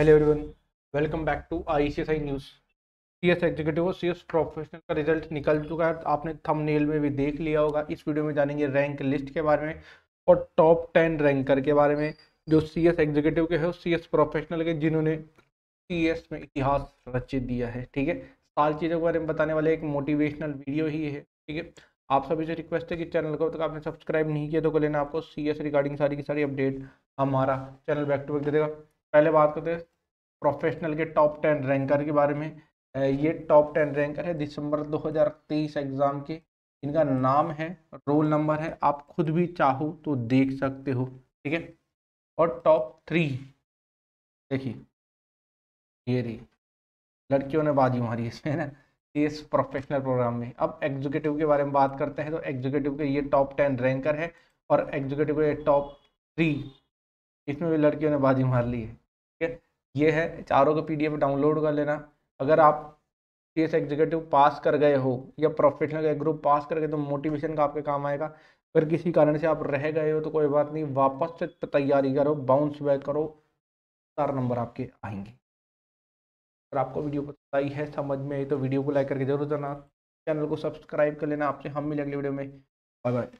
hello everyone welcome back to ICSI news CS executive और CS professional का result निकल चुका है आपने थंबनेल में भी देख लिया होगा इस वीडियो में जानेंगे रैंक लिस्ट के बारे में और टॉप टेन रैंकर के बारे में जो सीएस एग्जीक्यूटिव के हैं सीएस प्रोफेशनल के जिन्होंने सी में इतिहास रचित दिया है ठीक है सारी चीज़ों के बारे में बताने वाले एक मोटिवेशनल वीडियो ही है ठीक है आप सभी से रिक्वेस्ट है कि चैनल को तक तो आपने सब्सक्राइब नहीं किया तो को लेना आपको सी रिगार्डिंग सारी की सारी अपडेट हमारा चैनल बैक टू बैक दे देगा पहले बात करते हैं प्रोफेशनल के टॉप टेन रैंकर के बारे में ये टॉप टेन रैंकर है दिसंबर 2023 एग्ज़ाम के इनका नाम है रोल नंबर है आप खुद भी चाहो तो देख सकते हो ठीक है और टॉप थ्री देखिए ये रही लड़कियों ने बाजी मारी इसमें ना इस प्रोफेशनल प्रोग्राम में अब एग्जीक्यूटिव के बारे में बात करते हैं तो एग्जीक्यूटिव के ये टॉप टेन रैंकर है और एग्जीक्यूटिव के टॉप थ्री इसमें भी लड़कियों ने बाजी मार ली है ठीक है ये है चारों का पीडीएफ डाउनलोड कर लेना अगर आप एस एग्जीक्यूटिव पास कर गए हो या प्रोफेशनल ग्रुप पास कर गए तो मोटिवेशन का आपके काम आएगा अगर किसी कारण से आप रह गए हो तो कोई बात नहीं वापस से तैयारी करो बाउंस बैक करो चार नंबर आपके आएंगे अगर आपको वीडियो पसंद आई है समझ में आई तो वीडियो को लाइक करके जरूर देना चैनल को सब्सक्राइब कर लेना आपसे हम मिले अगले वीडियो में बाय बाय